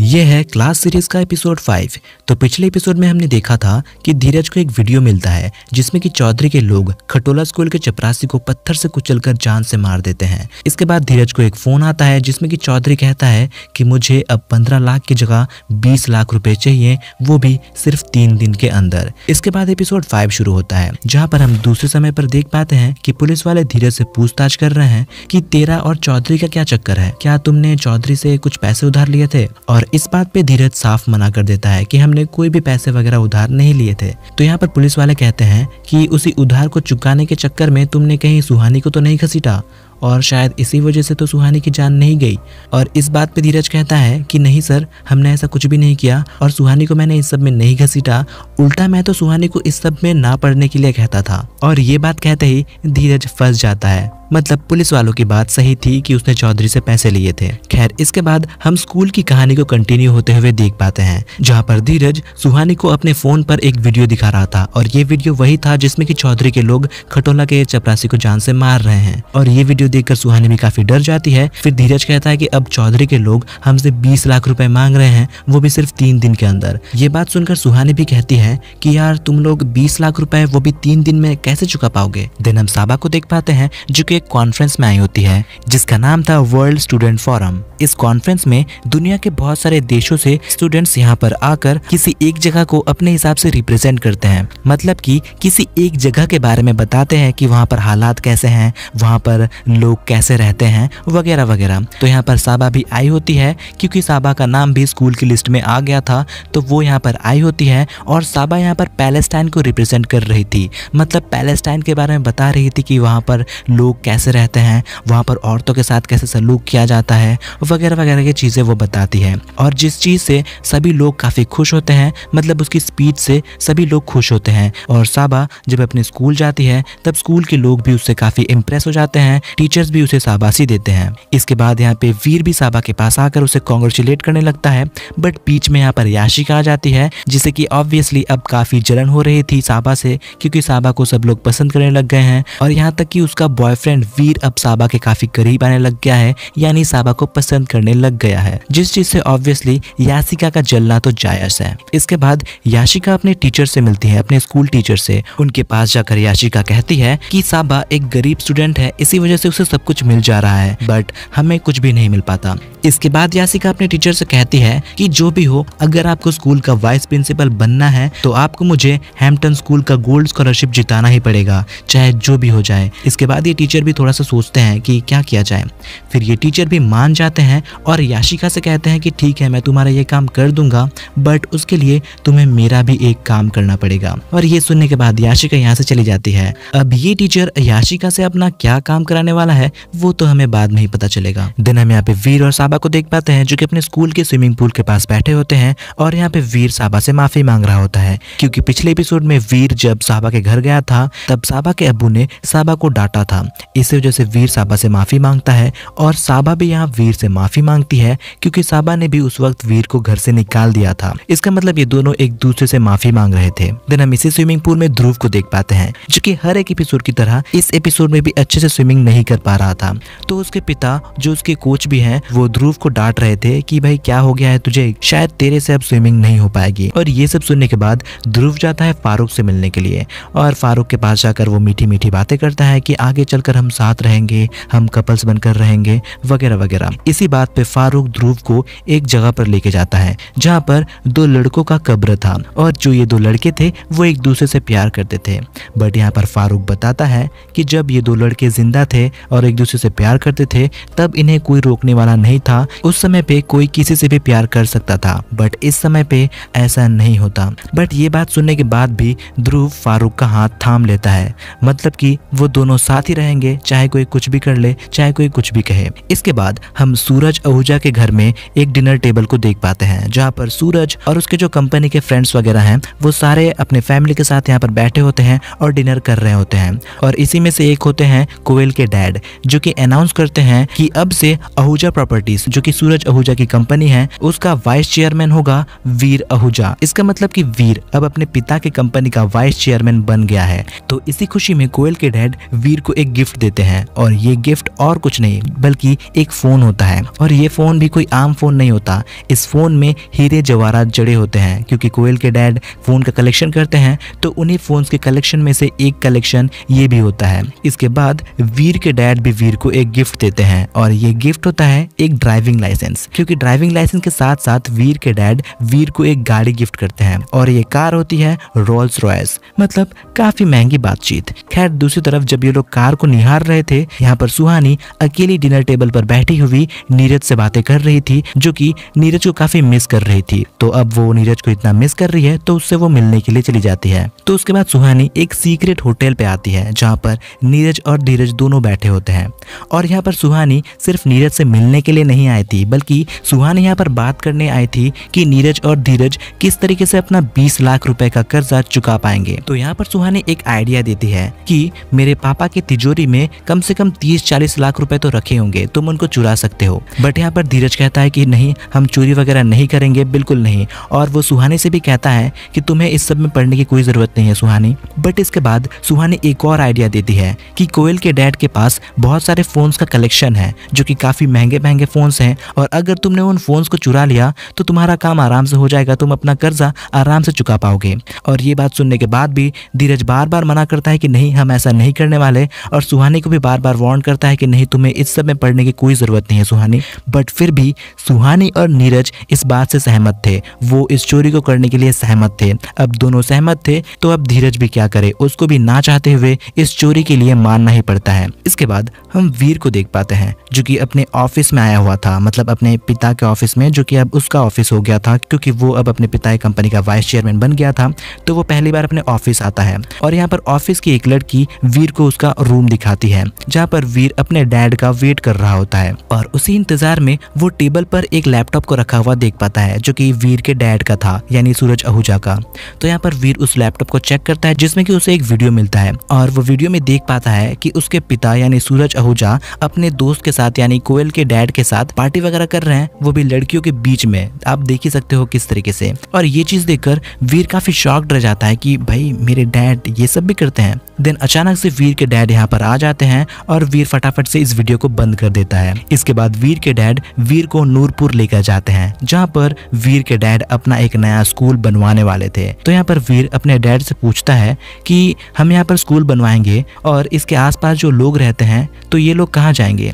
यह है class series का एपिसोड फाइव तो पिछले एपिसोड में हमने देखा था कि धीरज को एक वीडियो मिलता है जिसमें कि चौधरी के लोग खटोला स्कूल के चपरासी को पत्थर से कुचलकर जान से मार देते हैं इसके बाद धीरज को एक फोन आता है जिसमें कि चौधरी कहता है कि मुझे अब पंद्रह लाख की जगह बीस लाख रुपए चाहिए वो भी सिर्फ तीन दिन के अंदर इसके बाद एपिसोड फाइव शुरू होता है जहाँ पर हम दूसरे समय पर देख पाते हैं की पुलिस वाले धीरज से पूछताछ कर रहे हैं की तेरा और चौधरी का क्या चक्कर है क्या तुमने चौधरी से कुछ पैसे उधार लिए थे और और इस बात पे धीरज साफ मना कर देता है कि हमने कोई भी पैसे वगैरह उधार नहीं लिए थे तो यहाँ पर पुलिस वाले कहते हैं कि उसी उधार को चुकाने के चक्कर में तुमने कहीं सुहानी को तो नहीं घसीटा और शायद इसी वजह से तो सुहानी की जान नहीं गई और इस बात पे धीरज कहता है कि नहीं सर हमने ऐसा कुछ भी नहीं किया और सुहानी को मैंने इस सब में नहीं घसीटा उल्टा मैं तो सुहानी को इस सब में ना पढ़ने के लिए कहता था और ये बात कहते ही धीरज फंस जाता है मतलब पुलिस वालों की बात सही थी कि उसने चौधरी से पैसे लिए थे खैर इसके बाद हम स्कूल की कहानी को कंटिन्यू होते हुए देख पाते हैं जहाँ पर धीरज सुहानी को अपने फोन पर एक वीडियो दिखा रहा था और ये वीडियो वही था जिसमें की चौधरी के लोग खटोला के चपरासी को जान से मार रहे हैं और ये वीडियो देख सुहानी भी काफी डर जाती है फिर धीरज कहता है की अब चौधरी के लोग हमसे बीस लाख रूपए मांग रहे हैं वो भी सिर्फ तीन दिन के अंदर ये बात सुनकर सुहानी भी कहती है की यार तुम लोग बीस लाख रूपए वो भी तीन दिन में कैसे चुका पाओगे देन हम साबा को देख पाते हैं जो की एक कॉन्फ्रेंस में आई होती है जिसका नाम था वर्ल्ड स्टूडेंट फोरम इस कॉन्फ्रेंस में दुनिया के बहुत सारे देशों से स्टूडेंट्स यहाँ पर आकर किसी एक जगह को अपने हिसाब से रिप्रेजेंट करते हैं मतलब कि किसी एक जगह के बारे में बताते हैं कि वहाँ पर हालात कैसे हैं वहाँ पर लोग कैसे रहते हैं वगैरह वगैरह तो यहाँ पर साबा भी आई होती है क्योंकि साबा का नाम भी स्कूल की लिस्ट में आ गया था तो वो यहाँ पर आई होती है और साबा यहाँ पर पैलेस्टाइन को रिप्रेजेंट कर रही थी मतलब पैलेस्टाइन के बारे में बता रही थी कि वहाँ पर लोग कैसे रहते हैं वहाँ पर औरतों के साथ कैसे सलूक किया जाता है वगैरह वगैरह की चीज़ें वो बताती है और जिस चीज़ से सभी लोग काफ़ी खुश होते हैं मतलब उसकी स्पीच से सभी लोग खुश होते हैं और साबा जब अपने स्कूल जाती है तब स्कूल के लोग भी उससे काफ़ी इम्प्रेस हो जाते हैं टीचर्स भी उसे शाबाशी देते हैं इसके बाद यहाँ पे वीर भी साबा के पास आकर उसे कॉन्ग्रेचुलेट करने लगता है बट बीच में यहाँ पर याशिका आ जाती है जिसे कि ऑब्वियसली अब काफ़ी जलन हो रही थी साबा से क्योंकि साबा को सब लोग पसंद करने लग गए हैं और यहाँ तक कि उसका बॉयफ्रेंड फ्रेंड वीर अब साबा के काफी करीब आने लग गया है यानी साबा को पसंद करने लग गया है जिस चीज से ऑब्वियसली यासिका का जलना तो जायज है इसके बाद याशिका अपने टीचर से मिलती है अपने स्कूल टीचर से उनके पास जाकर याशिका कहती है कि साबा एक गरीब स्टूडेंट है इसी वजह से उसे सब कुछ मिल जा रहा है बट हमें कुछ भी नहीं मिल पाता इसके बाद यासिका अपने टीचर से कहती है कि जो भी हो अगर आपको स्कूल का वाइस प्रिंसिपल बनना है तो आपको मुझे हैम्पटन स्कूल का गोल्ड स्कॉलरशिप जिताना ही पड़ेगा चाहे जो भी हो जाए इसके बाद ये टीचर टीचर भी थोड़ा सा सोचते हैं कि क्या किया जाए फिर ये टीचर भी मान जाते हैं और याशिका से कहते हैं कि ठीक है मैं तुम्हारा ये काम कर दूंगा बट उसके लिए तुम्हें मेरा भी एक काम करना पड़ेगा और ये सुनने के बाद याशिका यहाँ से चली जाती है अब ये टीचर याशिका से अपना क्या काम कराने वाला है वो तो हमें बाद में ही पता चलेगा दिन हम यहाँ पे वीर और साबा को देख पाते हैं जो की अपने स्कूल के स्विमिंग पूल के पास बैठे होते हैं और यहाँ पे वीर साबा से माफी मांग रहा होता है क्योंकि पिछले एपिसोड में वीर जब साबा के घर गया था तब साबा के अबू ने साबा को डांटा था इसी वजह से वीर साबा से माफ़ी मांगता है और साबा भी यहाँ वीर से माफ़ी मांगती है क्योंकि साबा ने भी उस वक्त वीर को घर से निकाल दिया था इसका मतलब ये दोनों एक दूसरे से माफ़ी मांग रहे थे देन हम इसी स्विमिंग पूल में ध्रुव को देख पाते हैं जो की हर एक एपिसोड की तरह इस एपिसोड में भी अच्छे से स्विमिंग नहीं कर पा रहा था तो उसके पिता जो उसके कोच भी है वो ध्रुव को डांट रहे थे की भाई क्या हो गया है तुझे शायद तेरे से अब स्विमिंग नहीं हो पाएगी और ये सब सुनने के बाद ध्रुव जाता है फारूक से मिलने के लिए और फारूक के पास जाकर वो मीठी मीठी बातें करता है कि आगे चलकर हम हम साथ रहेंगे हम कपल्स बनकर रहेंगे वगैरह वगैरह इसी बात पे फारूक ध्रुव को एक जगह पर लेके जाता है जहाँ पर दो लड़कों का कब्र था और जो ये दो लड़के थे वो एक दूसरे से प्यार करते थे बट यहाँ पर फारूक बताता है कि जब ये दो लड़के जिंदा थे और एक दूसरे से प्यार करते थे तब इन्हें कोई रोकने वाला नहीं था उस समय पे कोई किसी से भी प्यार कर सकता था बट इस समय पे ऐसा नहीं होता बट ये बात सुनने के बाद भी ध्रुव फारूक का हाथ थाम लेता है मतलब कि वो दोनों साथ ही रहेंगे चाहे कोई कुछ भी कर ले चाहे कोई कुछ भी कहे इसके बाद हम सूरज आहूजा के घर में एक डिनर टेबल को देख पाते हैं जहाँ पर सूरज और उसके जो कंपनी के फ्रेंड्स वगैरह हैं वो सारे अपने फैमिली के साथ यहाँ पर बैठे होते हैं और डिनर कर रहे होते हैं और इसी में से एक होते हैं कोयल के डैड जो कि अनाउंस करते हैं कि अब से आहूजा प्रॉपर्टीज जो कि सूरज आहूजा की कंपनी है उसका वाइस चेयरमैन होगा वीर आहूजा इसका मतलब कि वीर अब अपने पिता के कंपनी का वाइस चेयरमैन बन गया है तो इसी खुशी में कोयल के डैड वीर को एक गिफ्ट देते हैं और ये गिफ्ट और कुछ नहीं बल्कि एक फ़ोन होता है और ये फ़ोन भी कोई आम फ़ोन नहीं होता इस फ़ोन में हीरे जवाहरात जड़े होते हैं क्योंकि कोयल के डैड फ़ोन का कलेक्शन करते हैं तो उन्हीं फोन के कलेक्शन में से एक कलेक्शन ये भी होता है इसके बाद वीर के डैड भी वीर को एक गिफ्ट देते हैं और ये गिफ्ट होता है एक ड्राइविंग लाइसेंस क्योंकि ड्राइविंग लाइसेंस के साथ साथ वीर के डैड वीर को एक गाड़ी गिफ्ट करते हैं और ये कार होती है रोल्स रॉयस मतलब काफी महंगी बातचीत खैर दूसरी तरफ जब ये लोग कार को निहार निहार रहे थे यहाँ पर सुहानी अकेली डिनर टेबल पर बैठी हुई नीरज से बातें कर रही थी जो कि नीरज को काफी मिस कर रही थी तो अब वो नीरज को इतना मिस कर रही है तो उससे वो मिलने के लिए चली जाती है तो उसके बाद सुहानी एक सीक्रेट होटल पे आती है जहाँ पर नीरज और धीरज दोनों बैठे होते हैं और यहाँ पर सुहानी सिर्फ नीरज से मिलने के लिए नहीं आई थी बल्कि सुहानी यहाँ पर बात करने आई थी कि नीरज और धीरज किस तरीके से अपना बीस लाख रुपए का कर्जा चुका पाएंगे तो यहाँ पर सुहानी एक आइडिया देती है कि मेरे पापा की तिजोरी में कम से कम तीस चालीस लाख रुपए तो रखे होंगे तुम उनको चुरा सकते हो बट यहाँ पर धीरज कहता है कि नहीं हम चोरी वगैरह नहीं करेंगे बिल्कुल नहीं और वो सुहानी से भी कहता है कि तुम्हें इस सब में पढ़ने की कोई जरूरत सकते हैं सुहानी बट इसके बाद सुहानी एक और आइडिया देती है कि कोयल के डैड के पास बहुत सारे फोन्स का कलेक्शन है जो कि काफी महंगे महंगे फोन्स हैं और अगर तुमने उन फोन्स को चुरा लिया तो तुम्हारा काम आराम से हो जाएगा तुम अपना कर्जा आराम से चुका पाओगे और ये बात सुनने के बाद भी धीरज बार बार मना करता है कि नहीं हम ऐसा नहीं करने वाले और सुहानी को भी बार बार वार्न करता है कि नहीं तुम्हें इस सब में पढ़ने की कोई ज़रूरत नहीं है सुहानी बट फिर भी सुहानी और नीरज इस बात से सहमत थे वो इस चोरी को करने के लिए सहमत थे अब दोनों सहमत थे तो अब धीरज भी क्या करे उसको भी ना चाहते हुए इस चोरी के लिए मानना ही पड़ता है इसके बाद हम वीर को देख पाते हैं जो कि अपने ऑफिस में आया हुआ था मतलब अपने पिता के ऑफिस में जो कि अब उसका ऑफिस हो गया था क्योंकि वो अब अपने पिता की कंपनी का वाइस चेयरमैन बन गया था तो वो पहली बार अपने ऑफिस आता है और यहाँ पर ऑफिस की एक लड़की वीर को उसका रूम दिखाती है जहाँ पर वीर अपने डैड का वेट कर रहा होता है और उसी इंतजार में वो टेबल पर एक लैपटॉप को रखा हुआ देख पाता है जो की वीर के डैड का था यानी सूरज आहूजा का तो यहाँ पर वीर उस लैपटॉप को चेक करता है जिसमें कि उसे एक वीडियो मिलता है और वो वीडियो में देख पाता है कि उसके पिता यानी सूरज आहूजा अपने दोस्त के साथ यानी कोयल के डैड के साथ पार्टी वगैरह कर रहे हैं वो भी लड़कियों के बीच में आप देख ही सकते हो किस तरीके से और ये चीज देखकर वीर काफी शॉक्ड रह जाता है कि भाई मेरे डैड ये सब भी करते हैं देन अचानक से वीर के डैड यहाँ पर आ जाते हैं और वीर फटाफट से इस वीडियो को बंद कर देता है इसके बाद वीर के डैड वीर को नूरपुर लेकर जाते हैं जहाँ पर वीर के डैड अपना एक नया स्कूल बनवाने वाले थे तो यहाँ पर वीर अपने डैड से पूछता है कि हम यहाँ पर स्कूल बनवाएंगे और इसके आसपास जो लोग रहते हैं तो ये लोग कहाँ जाएंगे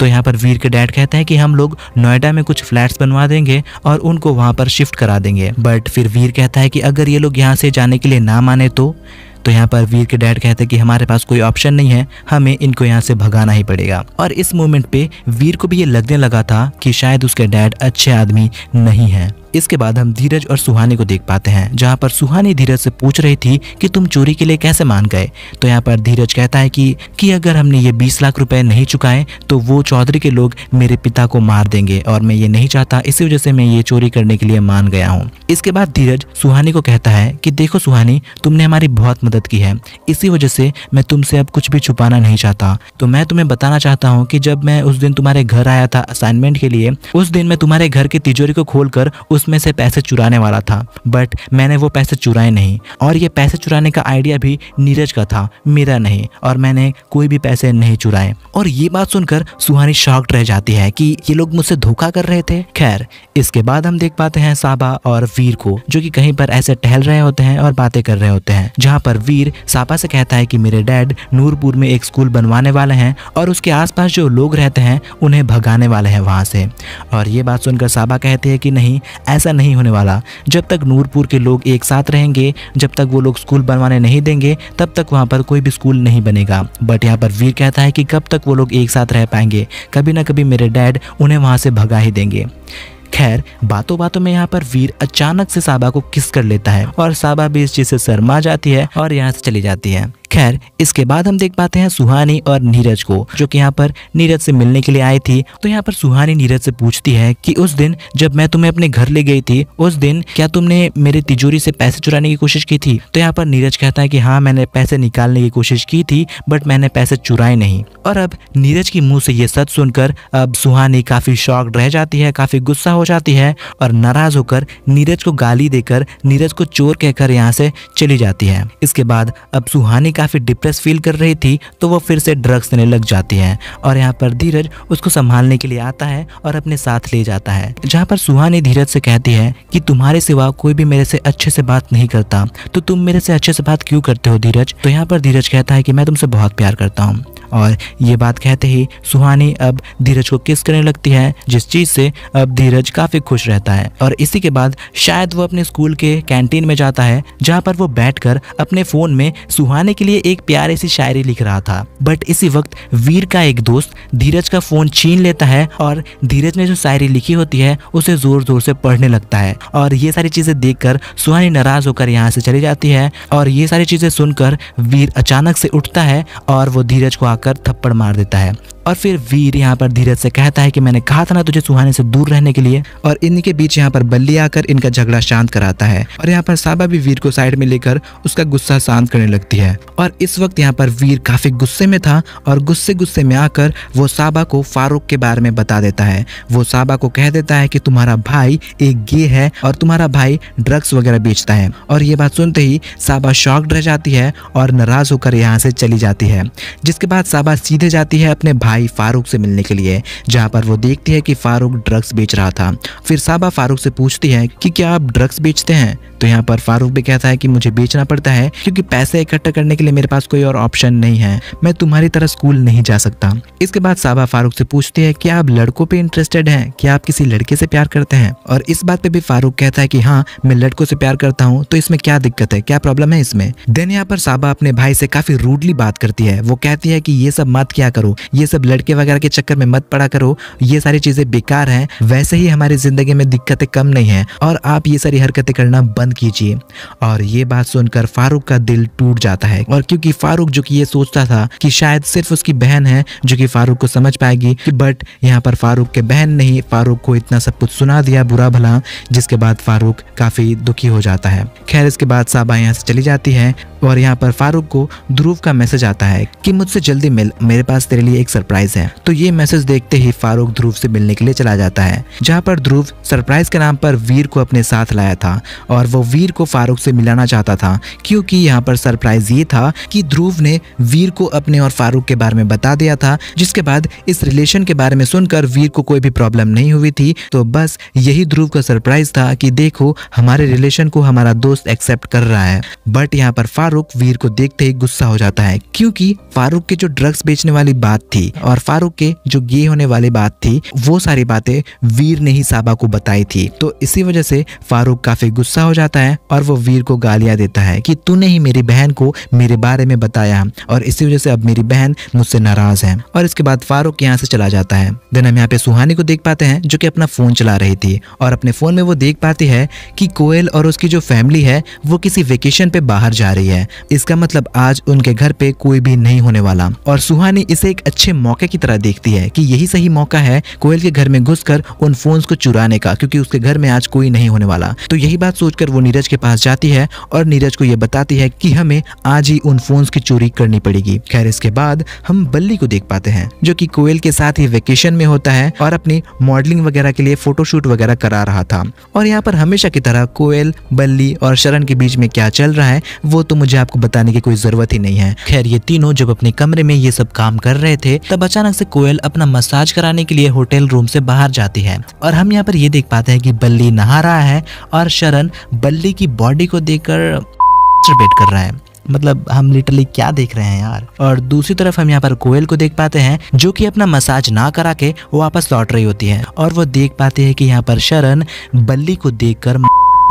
तो यहाँ पर वीर के डैड कहते हैं कि हम लोग नोएडा में कुछ फ्लैट्स बनवा देंगे और उनको वहाँ पर शिफ्ट करा देंगे बट फिर वीर कहता है कि अगर ये लोग यहाँ से जाने के लिए ना माने तो तो यहाँ पर वीर के डैड कहते हैं कि हमारे पास कोई ऑप्शन नहीं है हमें इनको यहाँ से भगाना ही पड़ेगा और इस मोमेंट पे वीर को भी ये लगने लगा था कि शायद उसके डैड अच्छे आदमी नहीं हैं इसके बाद हम धीरज और सुहानी को देख पाते हैं जहाँ पर सुहानी धीरज से पूछ रही थी कि तुम चोरी के लिए कैसे मान गए तो यहाँ पर धीरज कहता है कि कि अगर हमने ये 20 लाख रुपए नहीं चुकाए तो वो चौधरी के लोग मेरे पिता को मार देंगे और मैं ये नहीं चाहता इसी वजह से मैं ये चोरी करने के लिए मान गया हूँ इसके बाद धीरज सुहानी को कहता है की देखो सुहानी तुमने हमारी बहुत मदद की है इसी वजह से मैं तुमसे अब कुछ भी छुपाना नहीं चाहता तो मैं तुम्हें बताना चाहता हूँ की जब मैं उस दिन तुम्हारे घर आया था असाइनमेंट के लिए उस दिन मैं तुम्हारे घर की तिजोरी को खोलकर उस उसमें से पैसे चुराने वाला था बट मैंने वो पैसे चुराए नहीं और ये पैसे चुराने का आइडिया भी नीरज का था मेरा नहीं और मैंने कोई भी पैसे नहीं चुराए और ये बात सुनकर सुहानी शॉक रह जाती है कि ये लोग मुझसे धोखा कर रहे थे खैर इसके बाद हम देख पाते हैं साबा और वीर को जो कि कहीं पर ऐसे टहल रहे होते हैं और बातें कर रहे होते हैं जहाँ पर वीर साबा से कहता है कि मेरे डैड नूरपुर में एक स्कूल बनवाने वाले हैं और उसके आसपास जो लोग रहते हैं उन्हें भगाने वाले हैं वहाँ से और ये बात सुनकर साबा कहते हैं कि नहीं ऐसा नहीं होने वाला जब तक नूरपुर के लोग एक साथ रहेंगे जब तक वो लोग स्कूल बनवाने नहीं देंगे तब तक वहाँ पर कोई भी स्कूल नहीं बनेगा बट यहाँ पर वीर कहता है कि कब तक वो लोग एक साथ रह पाएंगे कभी ना कभी मेरे डैड उन्हें वहाँ से भगा ही देंगे खैर बातों बातों में यहाँ पर वीर अचानक से साबा को किस कर लेता है और साबा भी इस चीज से शर्मा जाती है और यहाँ से चली जाती है खैर इसके बाद हम देख पाते हैं सुहानी और नीरज को जो कि यहाँ पर नीरज से मिलने के लिए आई थी तो यहाँ पर सुहानी नीरज से पूछती है कि उस दिन जब मैं तुम्हें अपने घर ले गई थी उस दिन क्या तुमने मेरे तिजोरी से पैसे चुराने की कोशिश की थी तो यहाँ पर नीरज कहता है कि हाँ मैंने पैसे निकालने की कोशिश की थी बट मैंने पैसे चुराए नहीं और अब नीरज की मुंह से ये सच सुनकर अब सुहानी काफी शॉक रह जाती है काफी गुस्सा हो जाती है और नाराज होकर नीरज को गाली देकर नीरज को चोर कहकर यहाँ से चली जाती है इसके बाद अब सुहानी काफ़ी डिप्रेस फील कर रही थी तो वो फिर से ड्रग्स लेने लग जाती है और यहाँ पर धीरज उसको संभालने के लिए आता है और अपने साथ ले जाता है जहाँ पर सुहानी धीरज से कहती है कि तुम्हारे सिवा कोई भी मेरे से अच्छे से बात नहीं करता तो तुम मेरे से अच्छे से बात क्यों करते हो धीरज तो यहाँ पर धीरज कहता है कि मैं तुमसे बहुत प्यार करता हूँ और ये बात कहते ही सुहानी अब धीरज को किस करने लगती है जिस चीज से अब धीरज काफी खुश रहता है और इसी के बाद शायद वो अपने स्कूल के कैंटीन में जाता है जहाँ पर वो बैठ अपने फोन में सुहाने के लिए एक प्यारे सी शायरी लिख रहा था बट इसी वक्त वीर का एक दोस्त धीरज का फोन छीन लेता है और धीरज ने जो शायरी लिखी होती है उसे जोर जोर से पढ़ने लगता है और ये सारी चीजें देखकर सुहानी नाराज होकर यहाँ से चली जाती है और ये सारी चीजें सुनकर वीर अचानक से उठता है और वो धीरज को आकर आकर थप्पड़ मार देता है और फिर वीर यहाँ पर धीरज से कहता है कि मैंने कहा था ना तुझे सुहाने से दूर रहने के लिए और इन्हीं के बीच यहाँ पर बल्ली आकर इनका झगड़ा शांत कराता है और यहाँ पर साबा भी वीर को साइड में लेकर उसका गुस्सा शांत करने लगती है और इस वक्त यहाँ पर वीर काफी गुस्से में था और गुस्से गुस्से में आकर वो साबा को फारूक के बारे में बता देता है वो साबा को कह देता है कि तुम्हारा भाई एक गे है और तुम्हारा भाई ड्रग्स वगैरह बेचता है और ये बात सुनते ही साबा शॉक्ड रह जाती है और नाराज होकर यहाँ से चली जाती है जिसके बाद साबा सीधे जाती है अपने भाई भाई फारूक से मिलने के लिए जहाँ पर वो देखती है कि फारूक ड्रग्स बेच रहा था फिर साबा फारूक से पूछती है कि क्या आप ड्रग्स बेचते हैं तो यहाँ पर फारूक भी कहता है कि मुझे बेचना पड़ता है क्योंकि पैसे इकट्ठा करने के लिए मेरे पास कोई और ऑप्शन नहीं है मैं तुम्हारी तरह स्कूल नहीं जा सकता इसके बाद साबा फारूक से पूछती है क्या आप लड़कों पे इंटरेस्टेड हैं क्या आप किसी लड़के से प्यार करते हैं और इस बात पे भी फारूक कहता है कि हाँ मैं लड़कों से प्यार करता हूँ तो इसमें क्या दिक्कत है क्या प्रॉब्लम है इसमें देन यहाँ पर साबा अपने भाई से काफी रूडली बात करती है वो कहती है की ये सब मत क्या करो ये सब लड़के वगैरह के चक्कर में मत पड़ा करो ये सारी चीजें बेकार है वैसे ही हमारी जिंदगी में दिक्कतें कम नहीं है और आप ये सारी हरकतें करना बंद बंद कीजिए और ये बात सुनकर फारूक का दिल टूट जाता है और क्योंकि फारूक जो कि ये सोचता था कि शायद सिर्फ उसकी बहन है जो कि फारूक को समझ पाएगी कि बट यहाँ पर फारूक के बहन नहीं फारूक को इतना सब कुछ सुना दिया बुरा भला जिसके बाद फारूक काफी दुखी हो जाता है खैर इसके बाद साबा यहाँ से चली जाती है और यहाँ पर फारूक को ध्रुव का मैसेज आता है कि मुझसे जल्दी मिल मेरे पास तेरे लिए एक सरप्राइज है तो ये मैसेज देखते ही फारूक ध्रुव से मिलने के लिए चला जाता है जहाँ पर ध्रुव सरप्राइज के नाम पर वीर को अपने साथ लाया था और वो वीर को फारूक से मिलाना चाहता था क्योंकि यहाँ पर सरप्राइज ये था कि ध्रुव ने वीर को अपने और फारूक के बारे में बता दिया था जिसके बाद इस रिलेशन के बारे में सुनकर वीर को कोई भी प्रॉब्लम नहीं हुई थी तो बस यही ध्रुव का सरप्राइज था कि देखो हमारे रिलेशन को हमारा दोस्त एक्सेप्ट कर रहा है बट यहाँ पर फारूक वीर को देखते ही गुस्सा हो जाता है क्योंकि फारूक के जो ड्रग्स बेचने वाली बात थी और फारूक के जो गे होने वाली बात थी वो सारी बातें वीर ने ही साबा को बताई थी तो इसी वजह से फारूक काफी गुस्सा हो जाता जाता है और वो वीर को गालियां देता है कि तूने ही मेरी बहन को मेरे बारे में बताया और इसी वजह से अब मेरी बहन मुझसे नाराज है और इसके बाद फारूक यहाँ से चला जाता है देन हम यहाँ पे सुहानी को देख पाते हैं जो की अपना फोन चला रही थी और अपने फोन में वो देख पाती है की कोयल और उसकी जो फैमिली है वो किसी वेकेशन पे बाहर जा रही है इसका मतलब आज उनके घर पे कोई भी नहीं होने वाला और सुहानी इसे एक अच्छे मौके की तरह देखती है कि यही सही मौका है कोयल के घर में घुसकर उन फोन्स को चुराने का क्योंकि उसके घर में आज कोई नहीं होने वाला तो यही बात सोचकर वो नीरज के पास जाती है और नीरज को यह बताती है कि हमें आज ही उन फोन्स की चोरी करनी पड़ेगी खैर इसके बाद हम बल्ली को देख पाते हैं जो कि कोयल के साथ ही वेकेशन में होता है और अपनी मॉडलिंग वगैरह के लिए फोटोशूट वगैरह करा रहा था और यहाँ पर हमेशा की तरह कोयल बल्ली और शरण के बीच में क्या चल रहा है वो तो मुझे आपको बताने की कोई जरूरत ही नहीं है खैर ये तीनों जब अपने कमरे में ये सब काम कर रहे थे तब अचानक से कोयल अपना मसाज कराने के लिए होटल रूम से बाहर जाती है और हम यहाँ पर ये देख पाते हैं कि बल्ली नहा रहा है और शरण बल्ली की बॉडी को देखकर वेट कर रहा है मतलब हम लिटरली क्या देख रहे हैं यार और दूसरी तरफ हम यहाँ पर कोयल को देख पाते हैं जो कि अपना मसाज ना करा के वापस लौट रही होती है और वो देख पाते हैं कि यहाँ पर शरण बल्ली को देखकर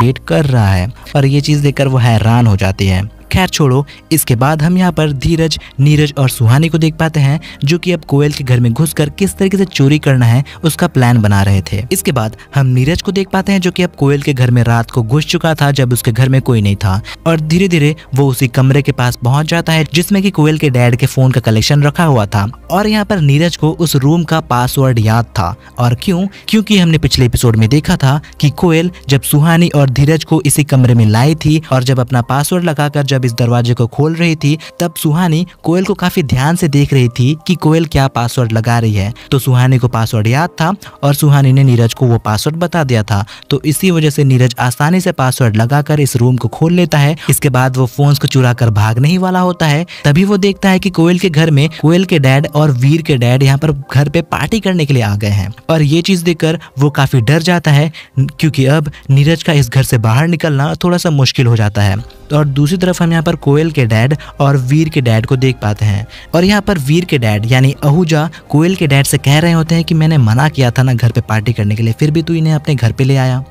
वेट कर रहा है और ये चीज़ देखकर वो हैरान हो जाती है खैर छोड़ो इसके बाद हम यहाँ पर धीरज नीरज और सुहानी को देख पाते हैं जो कि अब कोयल के घर में घुसकर किस तरीके से चोरी करना है उसका प्लान बना रहे थे इसके बाद हम नीरज को देख पाते हैं जो कि अब कोयल के घर में रात को घुस चुका था जब उसके घर में कोई नहीं था और धीरे धीरे वो उसी कमरे के पास पहुंच जाता है जिसमे की कोयल के डैड के फोन का कलेक्शन रखा हुआ था और यहाँ पर नीरज को उस रूम का पासवर्ड याद था और क्यूँ क्यूँकी हमने पिछले एपिसोड में देखा था की कोयल जब सुहानी और धीरज को इसी कमरे में लाई थी और जब अपना पासवर्ड लगाकर जब जब इस दरवाजे को खोल रही थी तब सुहानी कोयल को काफी ध्यान से देख रही थी कि कोयल क्या पासवर्ड लगा रही है तो सुहानी को पासवर्ड याद था और सुहानी ने नीरज को वो पासवर्ड बता दिया था तो इसी वजह से नीरज आसानी से पासवर्ड लगाकर इस रूम को खोल लेता है इसके बाद वो फोन को चुरा कर भागने ही वाला होता है तभी वो देखता है की कोयल के घर में कोयल के डैड और वीर के डैड यहाँ पर घर पे पार्टी करने के लिए आ गए हैं और ये चीज देखकर वो काफी डर जाता है क्योंकि अब नीरज का इस घर से बाहर निकलना थोड़ा सा मुश्किल हो जाता है और दूसरी तरफ हम यहाँ पर कोयल के डैड और वीर के डैड को देख पाते हैं और यहाँ पर वीर के डैड यानी आहूजा कोयल के डैड से कह रहे होते हैं कि मैंने मना किया था ना घर पे पार्टी करने के लिए फिर भी तू इन्हें अपने घर पे ले आया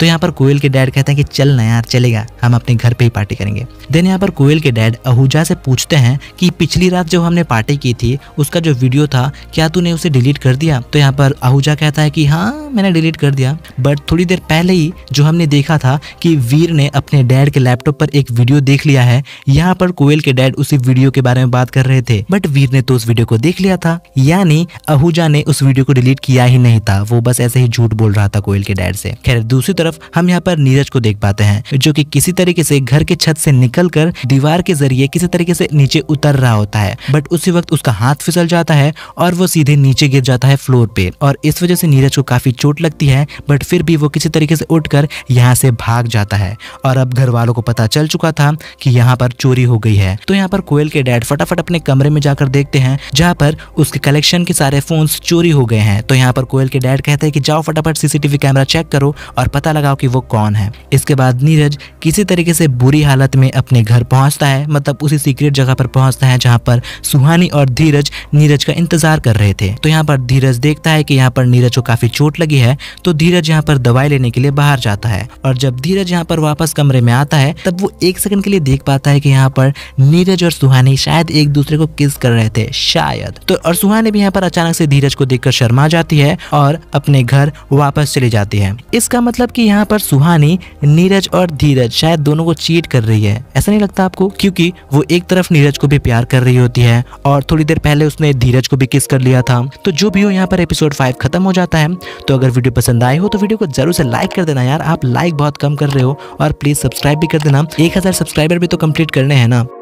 तो यहाँ पर कोयल के डैड कहते हैं कि चल ना यार चलेगा हम अपने घर पे ही पार्टी करेंगे देन यहाँ पर कोयल के डैड आहूजा से पूछते हैं कि पिछली रात जो हमने पार्टी की थी उसका जो वीडियो था क्या तूने उसे डिलीट कर दिया तो यहाँ पर आहूजा कहता है कि हाँ मैंने डिलीट कर दिया बट थोड़ी देर पहले ही जो हमने देखा था कि वीर ने अपने डैड के लैपटॉप पर एक एक वीडियो देख लिया है यहाँ पर कोयल के डैड उसी वीडियो के बारे में बात कर रहे थे बट वीर ने तो उस वीडियो को देख लिया था यानी आहूजा ने उस वीडियो को डिलीट किया ही नहीं था वो बस ऐसे ही झूठ बोल रहा था कोयल के डैड से खैर दूसरी तरफ हम यहाँ पर नीरज को देख पाते हैं जो कि किसी तरीके से घर के छत से निकल दीवार के जरिए किसी तरीके से नीचे उतर रहा होता है बट उसी वक्त उसका हाथ फिसल जाता है और वो सीधे नीचे गिर जाता है फ्लोर पे और इस वजह से नीरज को काफी चोट लगती है बट फिर भी वो किसी तरीके से उठकर यहाँ से भाग जाता है और अब घर वालों को पता चल चुका था कि यहाँ पर चोरी हो गई है तो यहाँ पर कोयल के डैड फटाफट अपने कमरे में जाकर देखते हैं जहाँ पर उसके कलेक्शन के सारे फोन चोरी हो गए हैं तो यहाँ पर कोयल के डैड कहते हैं कि जाओ फटाफट सीसीटीवी कैमरा चेक करो और पता लगाओ कि वो कौन है इसके बाद नीरज किसी तरीके से बुरी हालत में अपने घर पहुंचता है मतलब उसी सीक्रेट जगह पर पहुंचता है जहां पर सुहानी और धीरज नीरज का इंतजार कर रहे थे तो यहाँ पर धीरज देखता है कि यहाँ पर नीरज को काफी चोट लगी है तो धीरज यहाँ पर दवाई लेने के लिए बाहर जाता है और जब धीरज यहाँ पर वापस कमरे में आता है तब वो एक सेकंड के लिए देख पाता है कि यहाँ पर नीरज और सुहानी शायद एक दूसरे को किस कर रहे थे शायद तो और सुहानी भी यहाँ पर अचानक से धीरज को देखकर शर्मा जाती है और अपने घर वापस चली जाती है इसका मतलब कि यहाँ पर सुहानी नीरज और धीरज शायद दोनों को चीट कर रही है ऐसा नहीं लगता आपको क्योंकि वो एक तरफ नीरज को भी प्यार कर रही होती है और थोड़ी देर पहले उसने धीरज को भी किस कर लिया था तो जो भी हो यहाँ पर एपिसोड फाइव खत्म हो जाता है तो अगर वीडियो पसंद आए हो तो वीडियो को जरूर से लाइक कर देना यार आप लाइक बहुत कम कर रहे हो और प्लीज सब्सक्राइब भी कर देना एक हज़ार सब्सक्राइबर भी तो कंप्लीट करने हैं ना